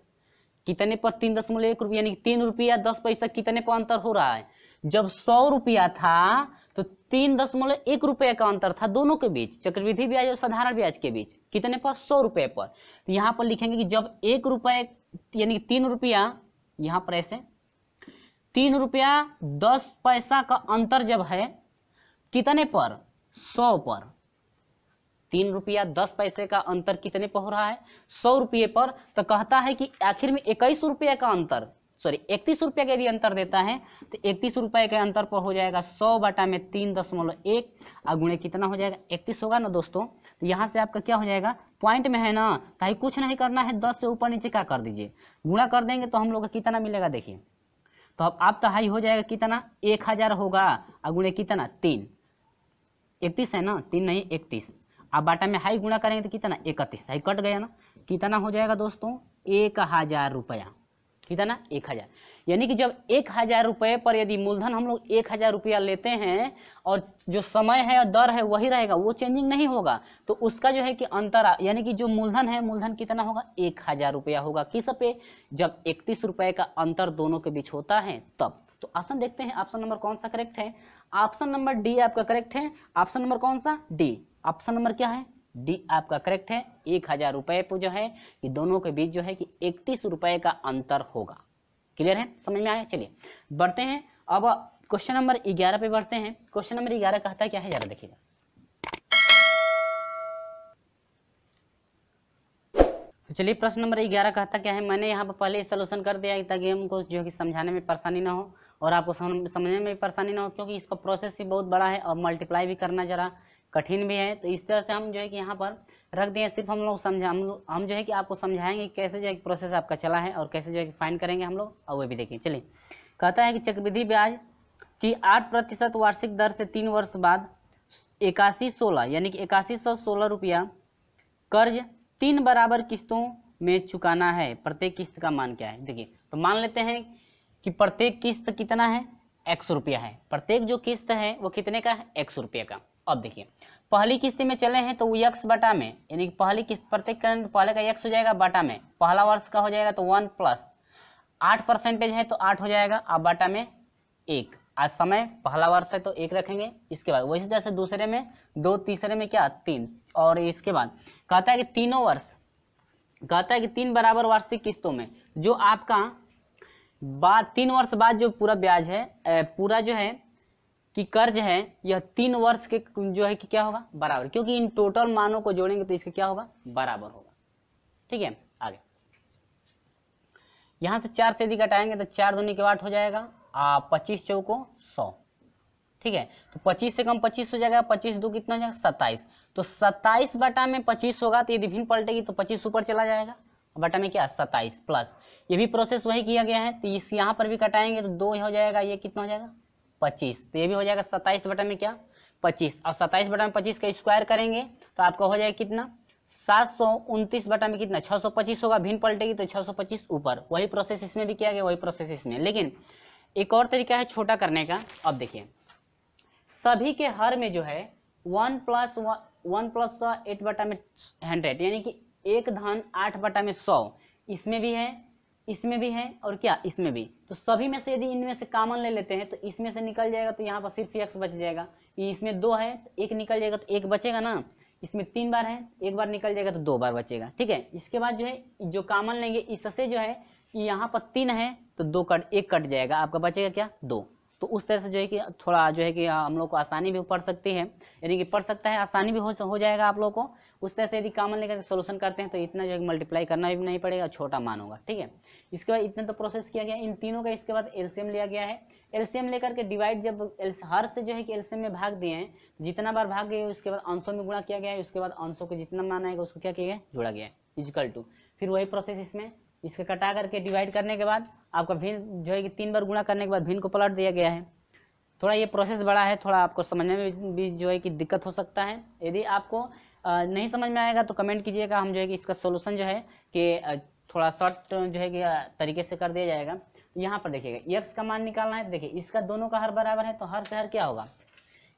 कितने पर तीन दशमलव एक रुपया यानी तीन रुपया दस पैसा कितने पर अंतर हो रहा है जब सौ रुपया था तो तीन दशमलव एक रुपये का अंतर था दोनों के बीच चक्रवृद्धि ब्याज और साधारण ब्याज के बीच कितने पर सौ रुपये पर तो यहाँ पर लिखेंगे कि जब एक रुपये यानी कि तीन रुपया यहाँ पर ऐसे तीन रुपया दस पैसा का अंतर जब है कितने पर सौ पर तीन रुपया दस पैसे का अंतर कितने पर हो रहा है सौ रुपये पर तो कहता है कि आखिर में इक्कीस रुपये का अंतर सॉरी इकतीस रुपये का यदि अंतर देता है तो इकतीस रुपये के अंतर पर हो जाएगा सौ बटा में तीन दशमलव एक और गुणे कितना हो जाएगा इकतीस होगा ना दोस्तों तो यहाँ से आपका क्या हो जाएगा पॉइंट में है ना कहीं तो कुछ नहीं करना है दस से ऊपर नीचे क्या कर दीजिए गुणा कर देंगे तो हम लोग का कितना मिलेगा देखिए तो अब आप तो हाई हो जाएगा कितना एक हज़ार होगा और गुणे कितना तीन इकतीस है ना तीन नहीं इकतीस अब बाटा में हाई गुणा करेंगे तो कितना इकतीस हाई कट गया ना कितना हो जाएगा दोस्तों एक हज़ार रुपया कितना एक हजार यानी कि जब एक हजार रुपये पर यदि मूलधन हम लोग एक हजार रुपया लेते हैं और जो समय है और दर है वही रहेगा वो चेंजिंग नहीं होगा तो उसका जो है कि अंतर यानी कि जो मूलधन है मूलधन कितना होगा एक हजार रुपया होगा किस पे जब इकतीस रुपये का अंतर दोनों के बीच होता है तब तो ऑप्शन देखते हैं ऑप्शन नंबर कौन सा करेक्ट है ऑप्शन नंबर डी आपका करेक्ट है ऑप्शन नंबर कौन सा डी ऑप्शन नंबर क्या है डी आपका करेक्ट है एक हजार रुपये जो है कि दोनों के बीच जो है कि इकतीस रुपये का अंतर होगा क्लियर है समझ में आया चलिए बढ़ते हैं अब क्वेश्चन नंबर ग्यारह पे बढ़ते हैं क्वेश्चन नंबर ग्यारह कहता क्या है जरा देखिएगा तो चलिए प्रश्न नंबर ग्यारह कहता क्या है मैंने यहाँ पर पहले सोल्यूशन कर दिया ताकि हमको जो है कि समझाने में परेशानी ना हो और आपको समझने में परेशानी ना हो क्योंकि इसका प्रोसेस भी बहुत बड़ा है और मल्टीप्लाई भी करना जरा कठिन भी है तो इस तरह से हम जो है कि यहाँ पर रख दें सिर्फ हम लोग समझा हम लोग हम जो है कि आपको समझाएंगे कैसे जो है कि प्रोसेस आपका चला है और कैसे जो है कि फाइन करेंगे हम लोग और वो भी देखें चलिए कहता है कि चक्रवृद्धि ब्याज की आठ प्रतिशत वार्षिक दर से तीन वर्ष बाद इक्यासी सोलह यानी कि इक्यासी सौ सोलह रुपया कर्ज तीन बराबर किस्तों में चुकाना है प्रत्येक किस्त का मान क्या है देखिए तो मान लेते हैं कि प्रत्येक किस्त कितना है एक सौ रुपया है प्रत्येक जो किस्त है वो कितने का है एक सौ रुपये का अब देखिए पहली किस्ती में चले हैं तो यक्स बटा में यानी कि पहली किस्त प्रत्येक करेंगे तो पहले का यक्स हो जाएगा बटा में पहला वर्ष का हो जाएगा तो वन प्लस आठ परसेंटेज है तो आठ हो जाएगा अब बटा में एक आज समय पहला वर्ष है तो एक रखेंगे इसके बाद वैसे जैसे दूसरे में दो तीसरे में क्या तीन और इसके बाद कहता है कि तीनों वर्ष कहता है कि तीन बराबर वार्षिक किस्तों में जो आपका बाद तीन वर्ष बाद जो पूरा ब्याज है पूरा जो है कि कर्ज है यह तीन वर्ष के जो है कि क्या होगा बराबर क्योंकि इन टोटल मानों को जोड़ेंगे तो इसका क्या होगा बराबर होगा ठीक है आगे यहां से चार से यदि कटाएंगे तो चार दूनी के वाट हो जाएगा आ, पच्चीस चौको सौ ठीक है तो पच्चीस से कम पच्चीस हो जाएगा पच्चीस दो कितना हो जाएगा सत्ताईस तो सत्ताईस बटा में पच्चीस होगा तो यदि भिन्न पलटेगी तो पच्चीस ऊपर चला जाएगा बटा में क्या सत्ताईस प्लस ये भी प्रोसेस वही किया गया है तो इस यहाँ पर भी कटाएंगे तो दो हो जाएगा ये कितना हो जाएगा पच्चीस तो ये भी हो जाएगा सत्ताईस बटा में क्या पच्चीस और सत्ताईस बटा में पच्चीस का स्क्वायर करेंगे तो आपका हो जाएगा कितना सात सौ उनतीस बटा में कितना छः सौ पच्चीस होगा भिन्न पलटेगी तो छः सौ पच्चीस ऊपर वही प्रोसेस इसमें भी किया गया वही प्रोसेस इसमें लेकिन एक और तरीका है छोटा करने का अब देखिए सभी के हर में जो है one plus one plus eight बटा में हंड्रेड यानी कि एक धन आठ बटा में सौ इसमें भी है इसमें भी है और क्या इसमें भी तो सभी में से यदि इनमें से कॉमन ले लेते हैं तो इसमें से निकल जाएगा तो यहाँ पर सिर्फ एक्स बच जाएगा इसमें दो है तो एक निकल जाएगा तो एक बचेगा ना इसमें तीन बार है तो एक बार निकल जाएगा तो दो बार बचेगा ठीक है इसके बाद जो है जो कॉमन लेंगे इससे जो है यहाँ पर तीन है तो दो कट एक कट जाएगा आपका बचेगा क्या दो तो उस तरह से जो है कि थोड़ा जो है कि हम लोग को आसानी भी पड़ सकती है यानी कि पढ़ सकता है आसानी भी हो, हो जाएगा आप लोग को उस तरह से यदि कॉमन लेकर सोल्यूशन करते हैं तो इतना जो है मल्टीप्लाई करना भी नहीं पड़ेगा छोटा मान होगा ठीक है इसके बाद इतना तो प्रोसेस किया गया इन तीनों का इसके बाद एल्सियम लिया गया है एल्सियम लेकर के डिवाइड जब हर से जो है कि एल्सियम में भाग दिए हैं जितना बार भाग गए उसके बाद अंशों में गुणा किया गया है उसके बाद अंशों को जितना मान आएगा उसको क्या किया गया जोड़ा गया है इजिकल टू फिर वही प्रोसेस इसमें इसका कटा करके डिवाइड करने के बाद आपका भिन्न जो है कि तीन बार गुणा करने के बाद भिन्न को पलट दिया गया है थोड़ा ये प्रोसेस बड़ा है थोड़ा आपको समझने में भी जो है कि दिक्कत हो सकता है यदि आपको नहीं समझ में आएगा तो कमेंट कीजिएगा हम जो है कि इसका सोल्यूशन जो है कि थोड़ा शॉर्ट जो है कि तरीके से कर दिया जाएगा यहाँ पर देखिएगा यक्स का मान निकालना है देखिए इसका दोनों का हर बराबर है तो हर शहर क्या होगा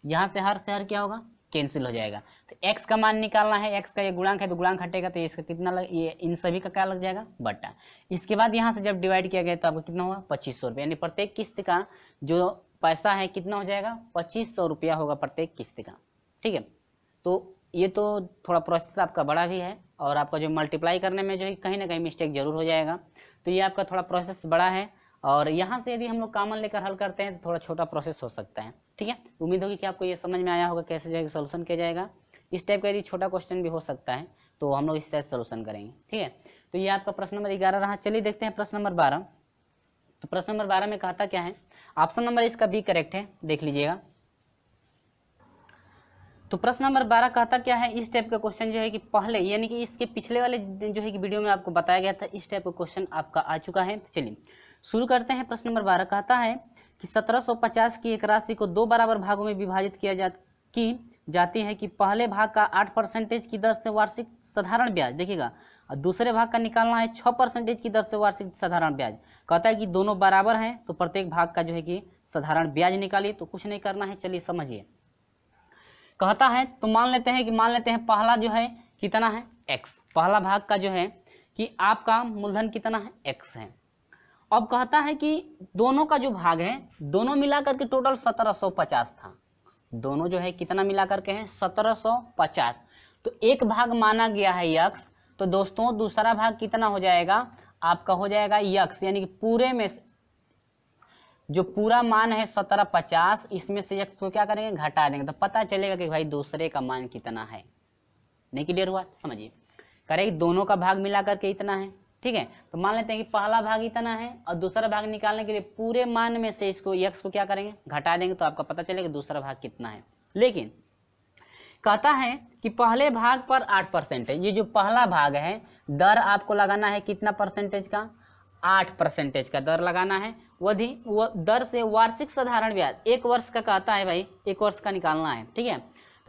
यहाँ से हर शहर क्या होगा कैंसिल हो जाएगा तो x का मान निकालना है x का ये गुणांक है तो गुणांक हटेगा तो इसका कितना लग ये इन सभी का क्या लग जाएगा बट्टा इसके बाद यहाँ से जब डिवाइड किया गया तो आपको कितना होगा पच्चीस सौ यानी प्रत्येक किस्त का जो पैसा है कितना हो जाएगा पच्चीस सौ रुपया होगा प्रत्येक किस्त का ठीक है तो ये तो थोड़ा प्रोसेस आपका बड़ा भी है और आपका जो मल्टीप्लाई करने में जो है कहीं ना कहीं मिस्टेक जरूर हो जाएगा तो ये आपका थोड़ा प्रोसेस बड़ा है और यहाँ से यदि हम लोग कामन लेकर हल करते हैं तो थोड़ा छोटा प्रोसेस हो सकता है ठीक है उम्मीद होगी कि आपको ये समझ में आया होगा कैसे जो है सोल्यूशन किया जाएगा इस टाइप का यदि छोटा क्वेश्चन भी हो सकता है तो हम लोग इस तरह से सोल्यूशन करेंगे ठीक है तो ये आपका प्रश्न नंबर ग्यारह रहा चलिए देखते हैं प्रश्न नंबर बारह तो प्रश्न नंबर बारह में कहा था क्या है ऑप्शन नंबर इसका बी करेक्ट है देख लीजिएगा तो प्रश्न नंबर बारह कहता क्या है इस टाइप का क्वेश्चन जो है कि पहले यानी कि इसके पिछले वाले जो है कि वीडियो में आपको बताया गया था इस टाइप का क्वेश्चन आपका आ चुका है चलिए शुरू करते हैं प्रश्न नंबर बारह कहता है कि 1750 की एक राशि को दो बराबर भागों में विभाजित किया जा की जाती है कि पहले भाग का आठ परसेंटेज की दर से वार्षिक साधारण ब्याज देखिएगा और दूसरे भाग का निकालना है छः परसेंटेज की दर से वार्षिक साधारण ब्याज कहता है कि दोनों बराबर हैं तो प्रत्येक भाग का जो है कि साधारण ब्याज निकालिए तो कुछ नहीं करना है चलिए समझिए कहता है तो मान लेते हैं कि मान लेते हैं पहला जो है कितना है एक्स पहला भाग का जो है कि आपका मूलधन कितना है एक्स है अब कहता है कि दोनों का जो भाग है दोनों मिला करके टोटल 1750 था दोनों जो है कितना मिला करके है 1750 तो एक भाग माना गया है यक्स तो दोस्तों दूसरा भाग कितना हो जाएगा आपका हो जाएगा यक्स यानी कि पूरे में जो पूरा मान है सत्रह पचास इसमें से एक को क्या करेंगे घटा देंगे तो पता चलेगा कि भाई दूसरे का मान कितना है नहीं क्लियर हुआ समझिए करें दोनों का भाग मिला करके इतना है ठीक है तो मान लेते हैं कि पहला भाग इतना है और दूसरा भाग निकालने के लिए पूरे मान में से इसको यक्स को क्या करेंगे घटा देंगे तो आपका पता चलेगा दूसरा भाग कितना है लेकिन कहता है कि पहले भाग पर आठ परसेंटेज ये जो पहला भाग है दर आपको लगाना है कितना परसेंटेज का आठ परसेंटेज का दर लगाना है वधि दर से वार्षिक साधारण ब्याज एक वर्ष का कहता है भाई एक वर्ष का निकालना है ठीक है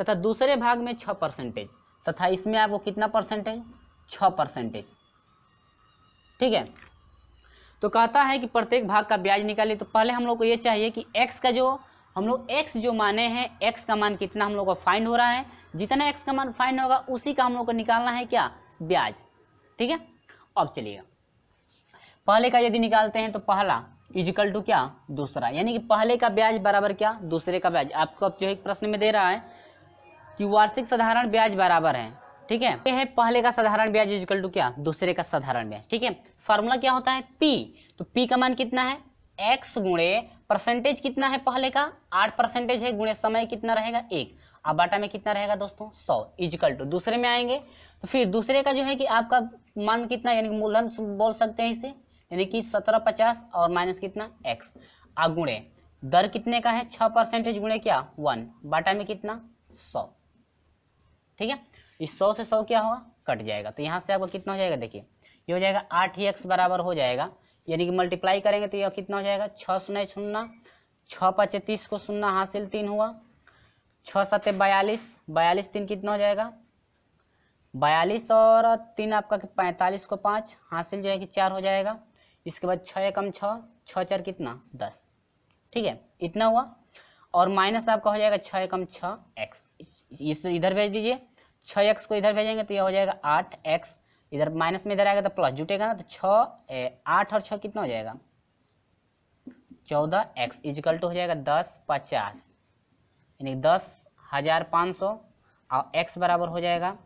तथा दूसरे भाग में छ परसेंटेज तथा इसमें आपको कितना परसेंटेज छ परसेंटेज ठीक है तो कहता है कि प्रत्येक भाग का ब्याज निकालिए तो पहले हम लोग को ये चाहिए कि एक्स का जो हम लोग एक्स जो माने हैं एक्स का मान कितना हम लोग का फाइंड हो रहा है जितना एक्स का मान फाइंड होगा उसी का हम लोग को निकालना है क्या ब्याज ठीक है अब चलिएगा पहले का यदि निकालते हैं तो पहला इजिकल टू क्या दूसरा यानी कि पहले का ब्याज बराबर क्या दूसरे का ब्याज आपको अब जो एक प्रश्न में दे रहा है कि वार्षिक साधारण ब्याज बराबर है ठीक है ये है पहले का साधारण ब्याज इजिकल टू क्या दूसरे का साधारण ब्याज ठीक है फॉर्मूला क्या होता है पी तो पी का मान कितना है एक्स गुणे परसेंटेज कितना है पहले का आठ परसेंटेज है गुणे समय कितना रहेगा एक अब बाटा में कितना रहेगा दोस्तों सौ इजिकल टू दूसरे में आएंगे तो फिर दूसरे का जो है कि आपका मान कितना यानी कि मूलधन बोल सकते हैं इसे यानी कि सत्रह पचास और माइनस कितना एक्स आ गुणे दर कितने का है छः परसेंटेज गुणे क्या वन बाटा में कितना सौ ठीक है इस सौ से सौ क्या होगा कट जाएगा तो यहाँ से आपका कितना हो जाएगा देखिए ये हो जाएगा आठ ही एक्स बराबर हो जाएगा यानी कि मल्टीप्लाई करेंगे तो यह कितना हो जाएगा छः शून्य शून्य छः पाँच तीस को सुनना हासिल तीन हुआ छः सत्य बयालीस बयालीस तीन कितना हो जाएगा बयालीस और तीन आपका पैंतालीस को पाँच हासिल जो है कि चार हो जाएगा इसके बाद छः एकम छः छः चार कितना दस ठीक है इतना हुआ और माइनस आपका हो जाएगा छः एकम छः एक्स इस इधर भेज दीजिए छः एक्स को इधर भेजेंगे तो यह हो जाएगा आठ एक्स इधर माइनस में इधर आएगा तो प्लस जुटेगा ना तो छः आठ और छः कितना हो जाएगा चौदह एक्स इजिकल टू हो जाएगा दस पचास यानी दस हज़ार पाँच सौ और एक्स बराबर हो जाएगा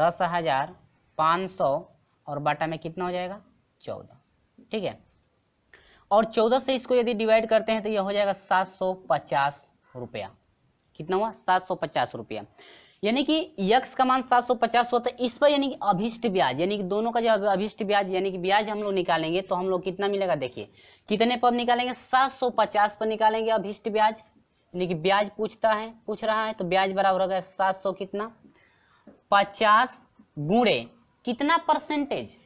दस हज़ार पाँच सौ और बाटा में कितना हो जाएगा चौदह ठीक है और चौदह से इसको यदि डिवाइड करते हैं तो यह हो जाएगा सात सौ पचास रुपया कितना हुआ सात सौ पचास रुपया यानी कि यक्स का मान सात सौ पचास हुआ तो इस पर यानी कि अभिष्ट ब्याज यानी कि दोनों का जो अभिष्ट ब्याज यानी कि ब्याज हम लोग निकालेंगे तो हम लोग कितना मिलेगा देखिए कितने पर निकालेंगे सात सौ पचास पर निकालेंगे अभिष्ट ब्याज यानी कि ब्याज पूछता है पूछ रहा है तो ब्याज बराबर हो गया सात सौ कितना पचास गुणे कितना परसेंटेज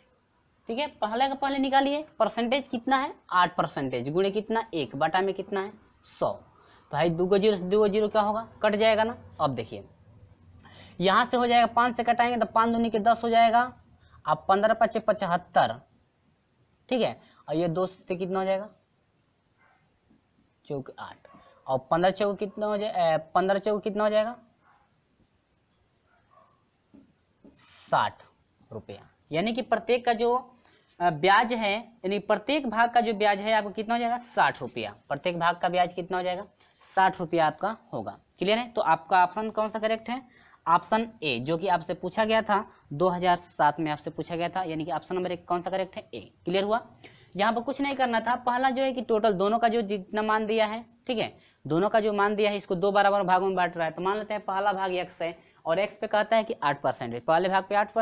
ठीक है पहले का पहले निकालिए परसेंटेज कितना है आठ परसेंटेज गुणे कितना एक बटा में कितना है सौ तो भाई दो जीरो से दो जीरो क्या होगा कट जाएगा ना अब देखिए यहाँ से हो जाएगा पाँच से कटाएंगे तो पाँच दूनी के दस हो जाएगा अब पंद्रह पच्चे पचहत्तर ठीक है और ये दो से कितना हो जाएगा चौक आठ और पंद्रह चौक कितना हो जाए पंद्रह चौक कितना हो जाएगा साठ रुपया यानी कि प्रत्येक का जो ब्याज है यानी प्रत्येक भाग का जो ब्याज है आपको कितना हो जाएगा साठ रुपया प्रत्येक भाग का ब्याज कितना हो जाएगा साठ रुपया आपका होगा क्लियर है तो आपका ऑप्शन कौन सा करेक्ट है ऑप्शन ए जो कि आपसे पूछा गया था 2007 में आपसे पूछा गया था यानी कि ऑप्शन नंबर एक कौन सा करेक्ट है ए क्लियर हुआ यहाँ पर कुछ नहीं करना था पहला जो है कि टोटल दोनों का जो जितना मान दिया है ठीक है दोनों का जो मान दिया है इसको दो बराबर भागों में बांट रहा है तो मान लेते हैं पहला भाग एक्स है और एक्स पे कहता है कि आठ पहले भाग पे आठ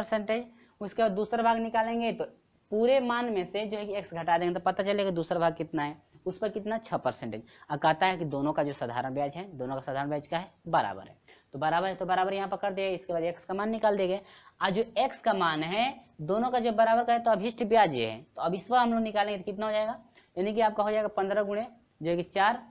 उसके बाद दूसरा भाग निकालेंगे तो पूरे मान में से जो है कि एक्स घटा देंगे तो पता चलेगा दूसरा भाग कितना है उस पर कितना छः परसेंटेज और कहता है कि दोनों का जो साधारण ब्याज है दोनों का साधारण ब्याज क्या है बराबर है तो बराबर है तो बराबर यहाँ पर कर देगा इसके बाद एक्स का मान निकाल देंगे और जो एक्स का मान है दोनों का जो बराबर का है तो अभिष्ट ब्याज ये है तो अब इस हम लोग निकालेंगे तो कितना हो जाएगा यानी कि आपका हो जाएगा पंद्रह गुणे जो है कि चार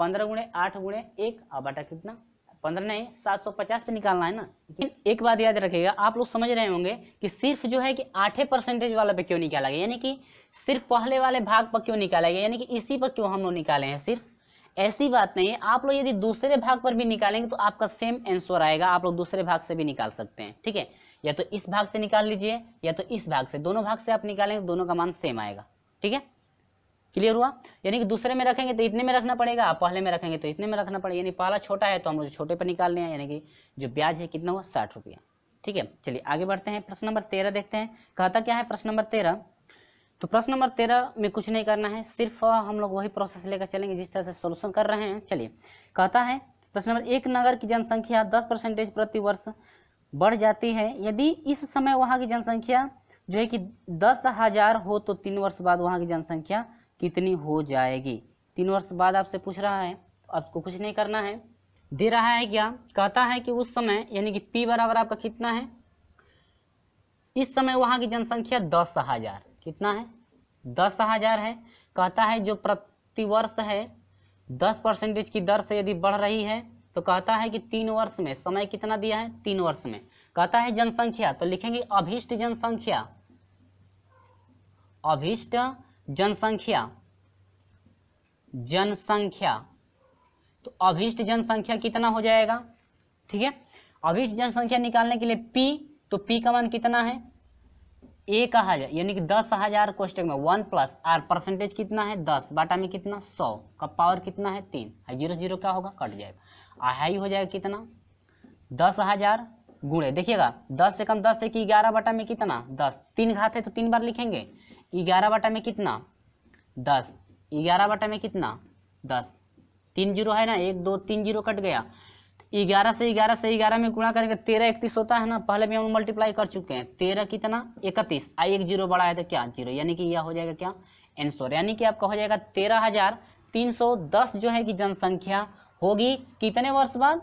पंद्रह गुणे आठ गुणे एक और बटा कितना पंद्रह नहीं सात सौ पचास पे निकालना है ना लेकिन एक बात याद रखिएगा आप लोग समझ रहे होंगे कि सिर्फ जो है कि आठे परसेंटेज वाला पे क्यों निकाला गया यानी कि सिर्फ पहले वाले भाग पर क्यों निकाला गया यानी कि इसी पर क्यों हम लोग निकाले हैं सिर्फ ऐसी बात नहीं है आप लोग यदि दूसरे भाग पर भी निकालेंगे तो आपका सेम आंसर आएगा आप लोग दूसरे भाग से भी निकाल सकते हैं ठीक है या तो इस भाग से निकाल लीजिए या तो इस भाग से दोनों भाग से आप निकालेंगे तो दोनों का मान सेम आएगा ठीक है क्लियर हुआ यानी कि दूसरे में रखेंगे तो इतने में रखना पड़ेगा पहले में रखेंगे तो इतने में रखना पड़ेगा यानी पहला छोटा है तो हम लोग छोटे पर निकाल लें यानी कि जो ब्याज है कितना हुआ साठ रुपया ठीक है चलिए आगे बढ़ते हैं प्रश्न नंबर तेरह देखते हैं कहता क्या है प्रश्न नंबर तेरह तो प्रश्न नंबर तेरह में कुछ नहीं करना है सिर्फ हम लोग वही प्रोसेस लेकर चलेंगे जिस तरह से सोल्यूशन कर रहे हैं चलिए कहता है प्रश्न नंबर एक नगर की जनसंख्या दस परसेंटेज प्रति वर्ष बढ़ जाती है यदि इस समय वहाँ की जनसंख्या जो है कि दस हजार हो तो तीन वर्ष बाद वहाँ की जनसंख्या कितनी हो जाएगी तीन वर्ष बाद आपसे पूछ रहा है तो आपको कुछ नहीं करना है दे रहा है क्या कहता है कि उस समय यानी कि पी बराबर आपका कितना है इस समय वहाँ की जनसंख्या दस हजार कितना है दस हजार है कहता है जो प्रतिवर्ष है दस परसेंटेज की दर से यदि बढ़ रही है तो कहता है कि तीन वर्ष में समय कितना दिया है तीन वर्ष में कहता है जनसंख्या तो लिखेंगे अभिष्ट जनसंख्या अभिष्ट जनसंख्या जनसंख्या तो अभिष्ट जनसंख्या कितना हो जाएगा ठीक है अभिष्ट जनसंख्या निकालने के लिए पी तो पी का मान कितना है एक हजार यानी कि दस हजार क्वेश्चन में वन प्लस आर परसेंटेज कितना है दस बाटा में कितना सौ का पावर कितना है तीन जीरो जीरो क्या होगा कट जाएगा हाई हो जाएगा कितना दस हजार गुणे देखिएगा दस से कम दस से कि ग्यारह बटा में कितना दस तीन घात है तो तीन बार लिखेंगे ग्यारह बटा में कितना दस ग्यारह बटा में कितना दस तीन जीरो है ना एक दो तीन जीरो कट गया ग्यारह से ग्यारह से ग्यारह में गुणा करेंगे तेरह इकतीस होता है ना पहले भी हम मल्टीप्लाई कर चुके हैं तेरह कितना इकतीस आई एक जीरो बड़ा है तो क्या जीरो यानी कि यह हो जाएगा क्या आंसर यानी कि आपका हो जाएगा तेरह हजार तीन सौ दस जो है कि जनसंख्या होगी कितने वर्ष बाद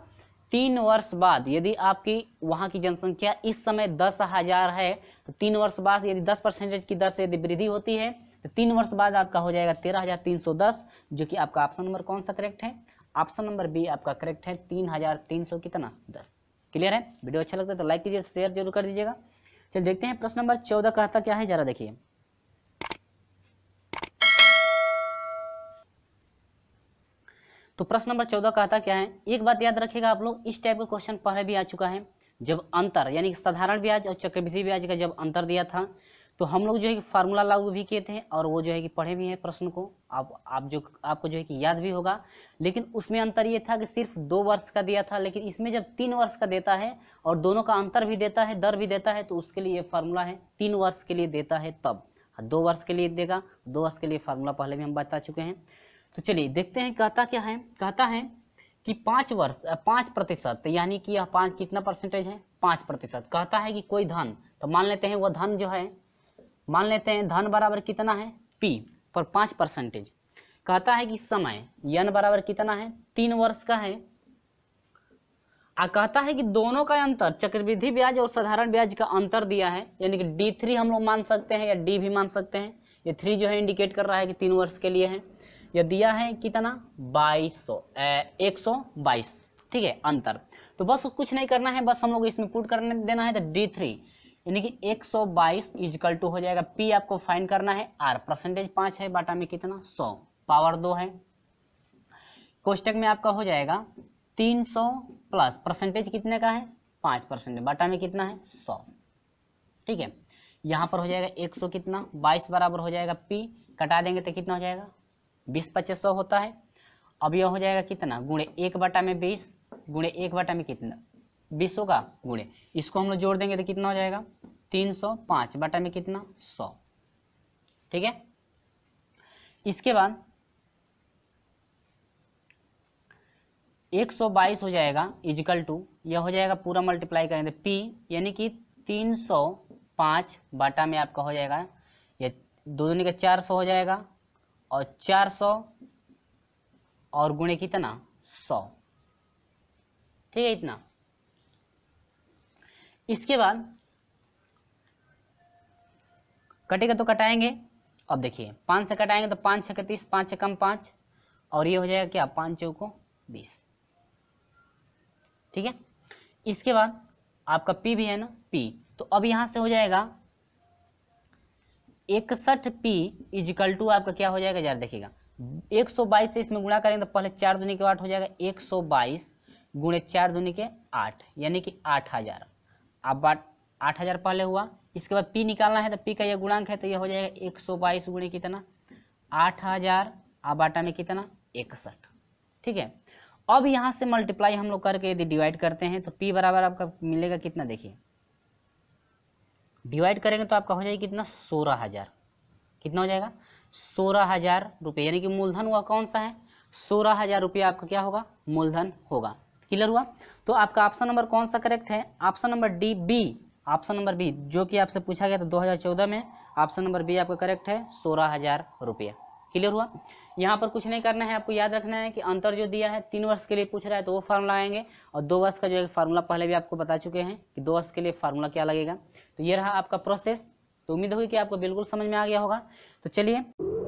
तीन वर्ष बाद यदि आपकी वहाँ की जनसंख्या इस समय दस हजार है तो तीन वर्ष बाद यदि दस परसेंटेज की दर से यदि वृद्धि होती है तो तीन वर्ष बाद आपका हो जाएगा तेरह हजार तीन सौ दस जो कि आपका ऑप्शन नंबर कौन सा करेक्ट है ऑप्शन नंबर बी आपका करेक्ट है तीन हजार तीन सौ कितना दस क्लियर है वीडियो अच्छा लगता है तो लाइक कीजिए शेयर जरूर कर दीजिएगा चलिए देखते हैं प्रश्न नंबर चौदह कहता क्या है जरा देखिए तो प्रश्न नंबर चौदह कहता क्या है एक बात याद रखेगा आप लोग इस टाइप का क्वेश्चन पहले भी आ चुका है जब अंतर यानी साधारण ब्याज और चक्रवृद्धि ब्याज का जब अंतर दिया था तो हम लोग जो है कि फार्मूला लागू भी किए थे और वो जो है कि पढ़े भी हैं प्रश्न को आप आप जो आपको जो है कि याद भी होगा लेकिन उसमें अंतर ये था कि सिर्फ दो वर्ष का दिया था लेकिन इसमें जब तीन वर्ष का देता है और दोनों का अंतर भी देता है दर भी देता है तो उसके लिए ये फार्मूला है तीन वर्ष के लिए देता है तब दो वर्ष के लिए देगा दो वर्ष के लिए फार्मूला पहले भी हम बता चुके हैं तो चलिए देखते हैं कहता क्या है कहता है कि पाँच वर्ष पाँच प्रतिशत तो यानी कि यह पाँच कितना परसेंटेज है पाँच प्रतिशत कहता है कि कोई धन तो मान लेते हैं वह धन जो है मान लेते हैं धन बराबर कितना है पी पर पाँच परसेंटेज कहता है कि समय यन बराबर कितना है तीन वर्ष का है आ कहता है कि दोनों का अंतर चक्रवृद्धि ब्याज और साधारण ब्याज का अंतर दिया है यानी कि डी थ्री हम लोग मान सकते हैं या डी भी मान सकते हैं ये थ्री जो है इंडिकेट कर रहा है कि तीन वर्ष के लिए है या दिया है कितना बाईस सौ एक सौ बाईस ठीक है अंतर तो बस कुछ नहीं करना है बस हम लोग इसमें पुट करने देना है तो डी थ्री यानी कि एक सौ बाईस इजकल टू हो जाएगा पी आपको फाइन करना है आर परसेंटेज पाँच है बाटा में कितना सौ पावर दो है कोष्टक में आपका हो जाएगा तीन सौ प्लस परसेंटेज कितने का है पाँच परसेंट बाटा में कितना है सौ ठीक है यहाँ पर हो जाएगा एक सौ कितना बाईस बराबर हो जाएगा पी कटा देंगे तो कितना हो जाएगा बीस पच्चीस सौ होता है अब यह हो जाएगा कितना गुणे एक बटा में बीस गुणे एक बटा में कितना बीस होगा गुणे इसको हम लोग जोड़ देंगे तो कितना हो जाएगा तीन सौ पाँच बटा में कितना सौ ठीक है इसके बाद एक सौ बाईस हो जाएगा इजिकल टू यह हो जाएगा पूरा मल्टीप्लाई करेंगे पी तो यानी कि तीन सौ पाँच बाटा में आपका हो जाएगा ये दो दूनी का चार सौ हो जाएगा और चार सौ और गुणे कितना सौ ठीक है इतना इसके बाद कटेगा तो कटाएंगे अब देखिए पाँच से कटाएंगे तो पाँच छः तीस पाँच छः कम पाँच और ये हो जाएगा क्या पाँच चौको बीस ठीक है इसके बाद आपका पी भी है ना पी तो अब यहाँ से हो जाएगा इकसठ पी इजिकल टू आपका क्या हो जाएगा यार देखिएगा 122 से इसमें गुणा करेंगे तो पहले चार दूनी के आठ हो जाएगा 122 सौ बाईस गुणे चार दुनी के आठ यानी कि आठ हज़ार अब बात आठ हज़ार पहले हुआ इसके बाद पी निकालना है तो पी का यह गुणांक है तो यह हो जाएगा एक सौ बाईस गुणे कितना आठ हज़ार अब आटा में कितना इकसठ ठीक है अब यहाँ से मल्टीप्लाई हम लोग करके यदि डिवाइड करते हैं तो पी बराबर आपका मिलेगा कितना देखिए डिवाइड करेंगे तो आपका हो जाएगा कितना सोलह हज़ार कितना हो जाएगा सोलह हज़ार रुपये यानी कि मूलधन हुआ कौन सा है सोलह हज़ार रुपये आपका क्या होगा मूलधन होगा क्लियर हुआ तो आपका ऑप्शन नंबर कौन सा करेक्ट है option number D B option number B जो कि आपसे पूछा गया था चौदह में ऑप्शन नंबर बी आपका करेक्ट है सोलह हज़ार रुपया क्लियर हुआ यहाँ पर कुछ नहीं करना है आपको याद रखना है कि अंतर जो दिया है तीन वर्ष के लिए पूछ रहा है तो वो फार्मूला आएंगे और दो वर्ष का जो है फार्मूला पहले भी आपको बता चुके हैं कि दो वर्ष के लिए फार्मूला क्या लगेगा तो ये रहा आपका प्रोसेस तो उम्मीद होगी कि आपको बिल्कुल समझ में आ गया होगा तो चलिए